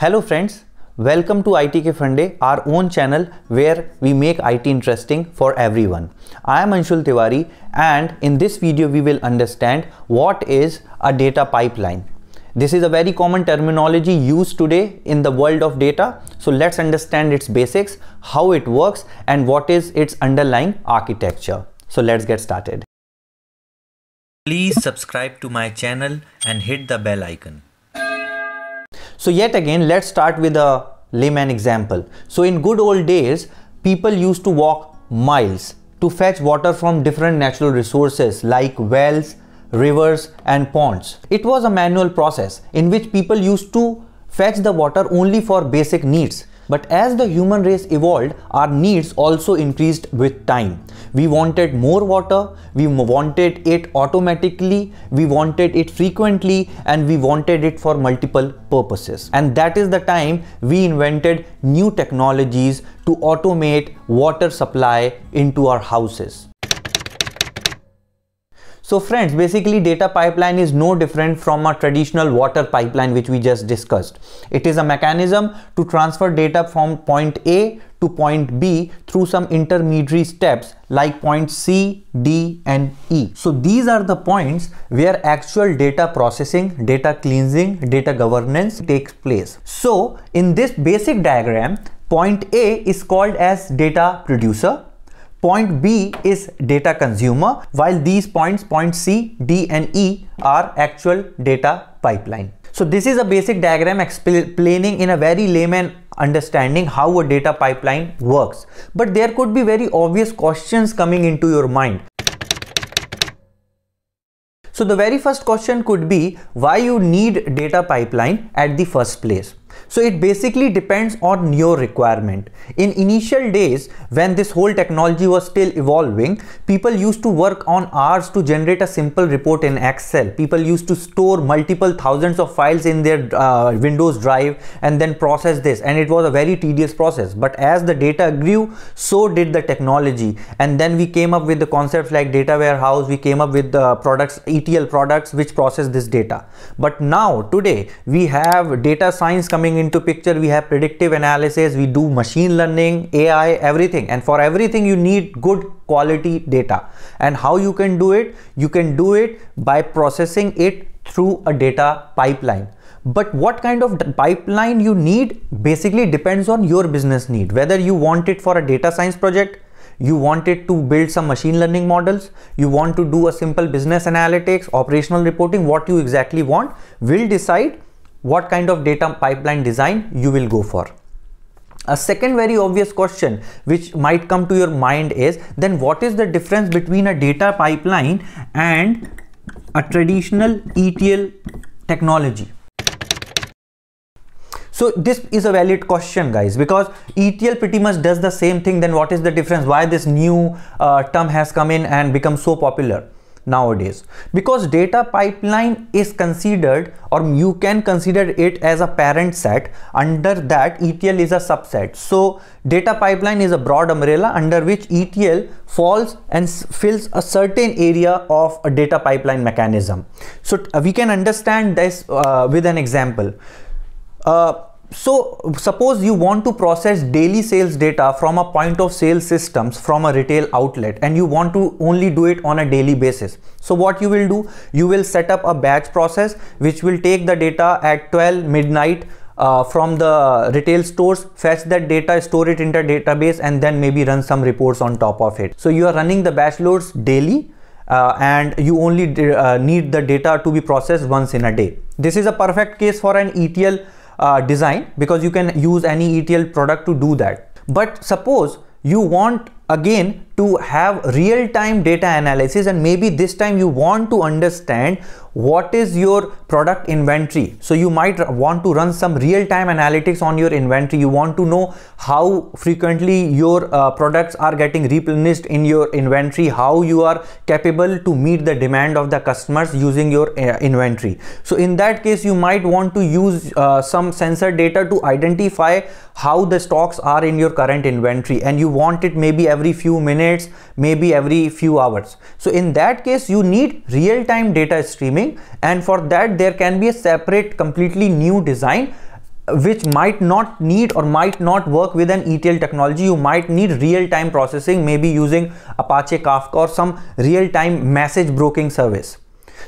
Hello friends, welcome to ITK Funday, our own channel where we make IT interesting for everyone. I am Anshul Tiwari and in this video we will understand what is a data pipeline. This is a very common terminology used today in the world of data. So let's understand its basics, how it works and what is its underlying architecture. So let's get started. Please subscribe to my channel and hit the bell icon. So yet again, let's start with a layman example. So in good old days, people used to walk miles to fetch water from different natural resources like wells, rivers and ponds. It was a manual process in which people used to fetch the water only for basic needs. But as the human race evolved, our needs also increased with time. We wanted more water, we wanted it automatically, we wanted it frequently, and we wanted it for multiple purposes. And that is the time we invented new technologies to automate water supply into our houses. So friends, basically data pipeline is no different from a traditional water pipeline which we just discussed. It is a mechanism to transfer data from point A to point B through some intermediary steps like point C, D and E. So these are the points where actual data processing, data cleansing, data governance takes place. So in this basic diagram, point A is called as data producer Point B is data consumer, while these points, point C, D and E are actual data pipeline. So this is a basic diagram explaining in a very layman understanding how a data pipeline works. But there could be very obvious questions coming into your mind. So the very first question could be why you need data pipeline at the first place. So it basically depends on your requirement. In initial days, when this whole technology was still evolving, people used to work on hours to generate a simple report in Excel. People used to store multiple thousands of files in their uh, Windows Drive and then process this. And it was a very tedious process. But as the data grew, so did the technology. And then we came up with the concepts like data warehouse. We came up with the products, ETL products, which process this data. But now today we have data science coming coming into picture we have predictive analysis we do machine learning ai everything and for everything you need good quality data and how you can do it you can do it by processing it through a data pipeline but what kind of pipeline you need basically depends on your business need whether you want it for a data science project you wanted to build some machine learning models, you want to do a simple business analytics, operational reporting, what you exactly want will decide what kind of data pipeline design you will go for. A second very obvious question which might come to your mind is then what is the difference between a data pipeline and a traditional ETL technology? So this is a valid question guys because ETL pretty much does the same thing then what is the difference why this new uh, term has come in and become so popular nowadays because data pipeline is considered or you can consider it as a parent set under that ETL is a subset so data pipeline is a broad umbrella under which ETL falls and fills a certain area of a data pipeline mechanism so we can understand this uh, with an example uh, so suppose you want to process daily sales data from a point of sale systems from a retail outlet and you want to only do it on a daily basis so what you will do you will set up a batch process which will take the data at 12 midnight uh, from the retail stores fetch that data store it into database and then maybe run some reports on top of it so you are running the batch loads daily uh, and you only uh, need the data to be processed once in a day this is a perfect case for an etl uh, design because you can use any ETL product to do that. But suppose you want again to have real-time data analysis and maybe this time you want to understand what is your product inventory so you might want to run some real-time analytics on your inventory you want to know how frequently your uh, products are getting replenished in your inventory how you are capable to meet the demand of the customers using your uh, inventory so in that case you might want to use uh, some sensor data to identify how the stocks are in your current inventory and you want it maybe every few minutes minutes maybe every few hours so in that case you need real-time data streaming and for that there can be a separate completely new design uh, which might not need or might not work with an ETL technology. You might need real-time processing, maybe using Apache Kafka or some real-time message broking service.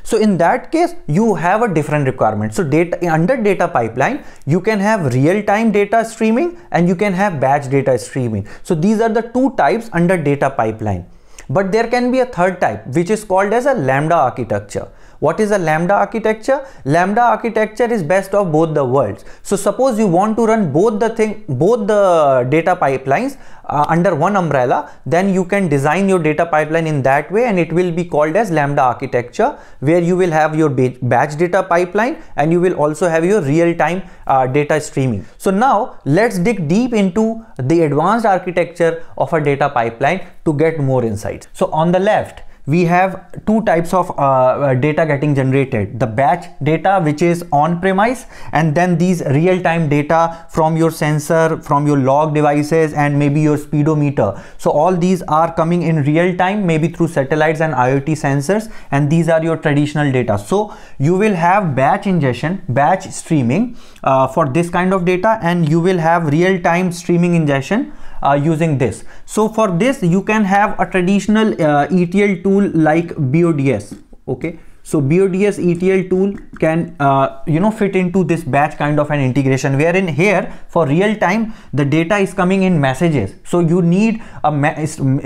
So in that case, you have a different requirement. So data under data pipeline, you can have real-time data streaming and you can have batch data streaming. So these are the two types under data pipeline. But there can be a third type, which is called as a Lambda architecture. What is a lambda architecture? Lambda architecture is best of both the worlds. So suppose you want to run both the thing, both the data pipelines uh, under one umbrella, then you can design your data pipeline in that way and it will be called as lambda architecture where you will have your batch data pipeline and you will also have your real-time uh, data streaming. So now let's dig deep into the advanced architecture of a data pipeline to get more insights. So on the left, we have two types of uh, uh, data getting generated the batch data which is on premise and then these real time data from your sensor from your log devices and maybe your speedometer so all these are coming in real time maybe through satellites and IoT sensors and these are your traditional data so you will have batch ingestion batch streaming uh, for this kind of data and you will have real time streaming ingestion uh, using this. So for this, you can have a traditional uh, ETL tool like BODS. Okay. So BODS ETL tool can, uh, you know, fit into this batch kind of an integration wherein here for real time, the data is coming in messages. So you need a ma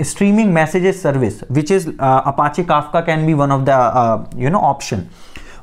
streaming messages service, which is uh, Apache Kafka can be one of the, uh, you know, option.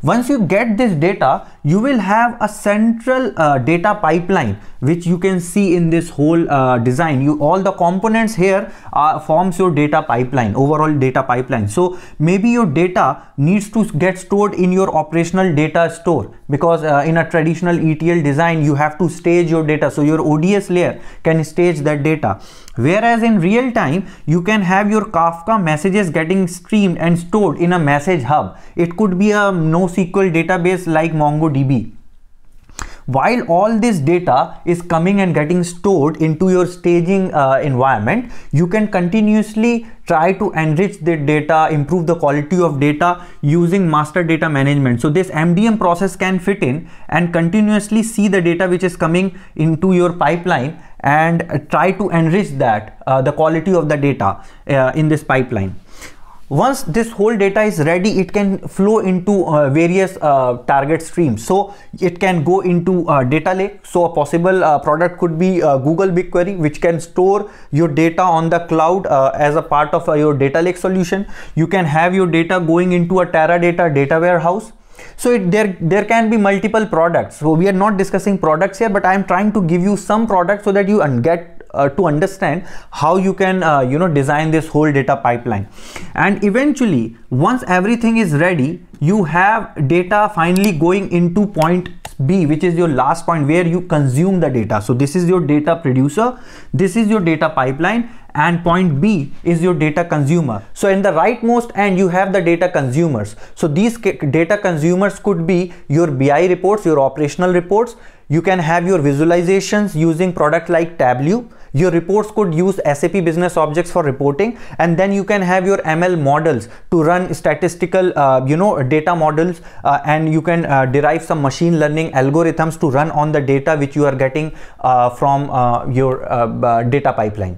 Once you get this data, you will have a central uh, data pipeline, which you can see in this whole uh, design. You all the components here are, forms your data pipeline, overall data pipeline. So maybe your data needs to get stored in your operational data store because uh, in a traditional ETL design, you have to stage your data. So your ODS layer can stage that data. Whereas in real time, you can have your Kafka messages getting streamed and stored in a message hub. It could be a no NoSQL database like MongoDB. While all this data is coming and getting stored into your staging uh, environment, you can continuously try to enrich the data, improve the quality of data using master data management. So this MDM process can fit in and continuously see the data which is coming into your pipeline and try to enrich that, uh, the quality of the data uh, in this pipeline once this whole data is ready it can flow into uh, various uh, target streams so it can go into uh, data lake so a possible uh, product could be uh, google bigquery which can store your data on the cloud uh, as a part of your data lake solution you can have your data going into a teradata data warehouse so it, there there can be multiple products so we are not discussing products here but i am trying to give you some products so that you get uh, to understand how you can uh, you know design this whole data pipeline and eventually once everything is ready you have data finally going into point B which is your last point where you consume the data so this is your data producer this is your data pipeline and point B is your data consumer so in the rightmost end you have the data consumers so these data consumers could be your BI reports your operational reports you can have your visualizations using product like Tableau your reports could use SAP business objects for reporting and then you can have your ML models to run statistical, uh, you know, data models uh, and you can uh, derive some machine learning algorithms to run on the data which you are getting uh, from uh, your uh, data pipeline.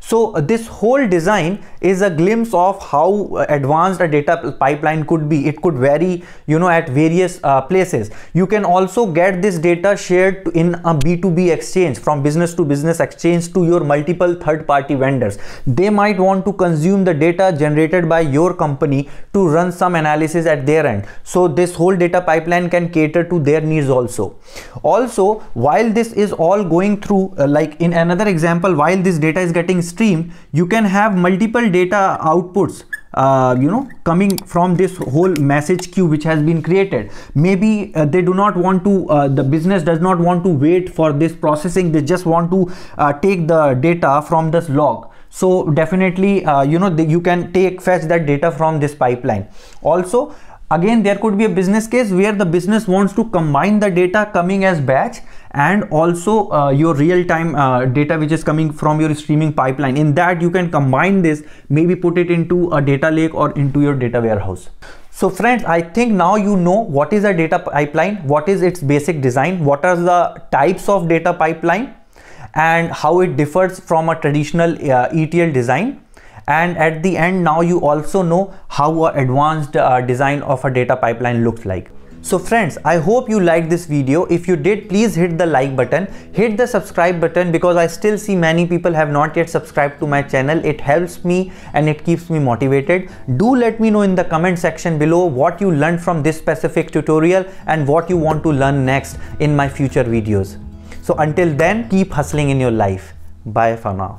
So uh, this whole design is a glimpse of how uh, advanced a data pipeline could be. It could vary, you know, at various uh, places. You can also get this data shared in a B2B exchange from business to business exchange to your multiple third party vendors. They might want to consume the data generated by your company to run some analysis at their end. So this whole data pipeline can cater to their needs also. Also, while this is all going through, uh, like in another example, while this data is getting getting streamed you can have multiple data outputs uh, you know coming from this whole message queue which has been created maybe uh, they do not want to uh, the business does not want to wait for this processing they just want to uh, take the data from this log so definitely uh, you know the, you can take fetch that data from this pipeline also again there could be a business case where the business wants to combine the data coming as batch and also uh, your real-time uh, data which is coming from your streaming pipeline in that you can combine this maybe put it into a data lake or into your data warehouse so friends, I think now you know what is a data pipeline, what is its basic design, what are the types of data pipeline and how it differs from a traditional uh, ETL design. And at the end now you also know how a advanced uh, design of a data pipeline looks like. So friends, I hope you liked this video. If you did, please hit the like button, hit the subscribe button because I still see many people have not yet subscribed to my channel. It helps me and it keeps me motivated. Do let me know in the comment section below what you learned from this specific tutorial and what you want to learn next in my future videos. So until then, keep hustling in your life. Bye for now.